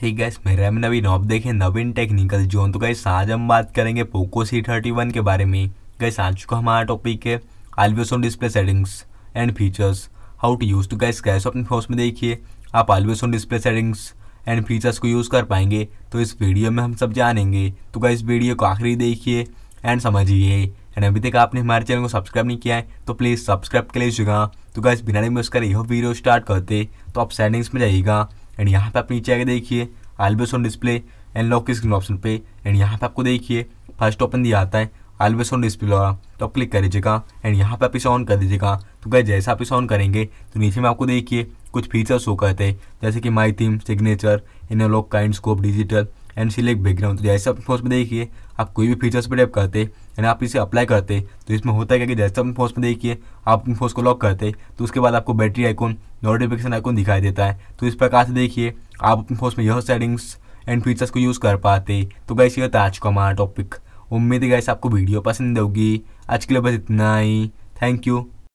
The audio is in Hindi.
ठीक गैस मेरे हम नवीन आप देखें नवीन टेक्निकल जोन तो गैस आज हम बात करेंगे पोको सी थर्टी वन के बारे में गैस आज चुका हमारा टॉपिक है always on display settings and features how to use to guys guys अपने फोन में देखिए आप always on display settings and features को यूज़ कर पाएंगे तो इस वीडियो में हम सब जानेंगे तो गैस वीडियो को आखिरी देखिए एंड समझिए एंड अभी तक आपने हमारे चैनल को सब्सक्राइब नहीं किया है तो प्लीज़ सब्सक्राइब कर लीजिएगा तो गैस बिना में उसका यह वीडियो स्टार्ट करते तो आप सेटिंग्स में जाइएगा एंड यहाँ पे आप नीचे आगे देखिए always on display and lock screen option पे एंड यहाँ पे आपको देखिए फर्स्ट ऑप्शन दिया आता है आलवेस ऑन डिस्प्ले वाला तो आप क्लिक कर लीजिएगा एंड यहाँ पे आप इसे ऑन कर दीजिएगा तो क्या जैसा आप इसे ऑन करेंगे तो नीचे में आपको देखिए कुछ फीचर्स हो करते हैं जैसे कि my theme signature analog kind scope digital and select background तो जैसे अपने फोन में देखिए आप कोई भी फीचर्स पर टैप करते एंड आप इसे अप्लाई करते तो इसमें होता है क्या कि जैसे अपने फोन में देखिए आप अपने फोन को लॉक करते तो उसके बाद आपको बैटरी आइकॉन नोटिफिकेशन आइकन दिखाई देता है तो इस प्रकार से देखिए आप अपने फोन में यह सेटिंग्स एंड फीचर्स को यूज़ कर पाते तो गैस ये था आज का हमारा टॉपिक उम्मीद है गैस आपको वीडियो पसंद होगी आज के लिए बस इतना ही थैंक यू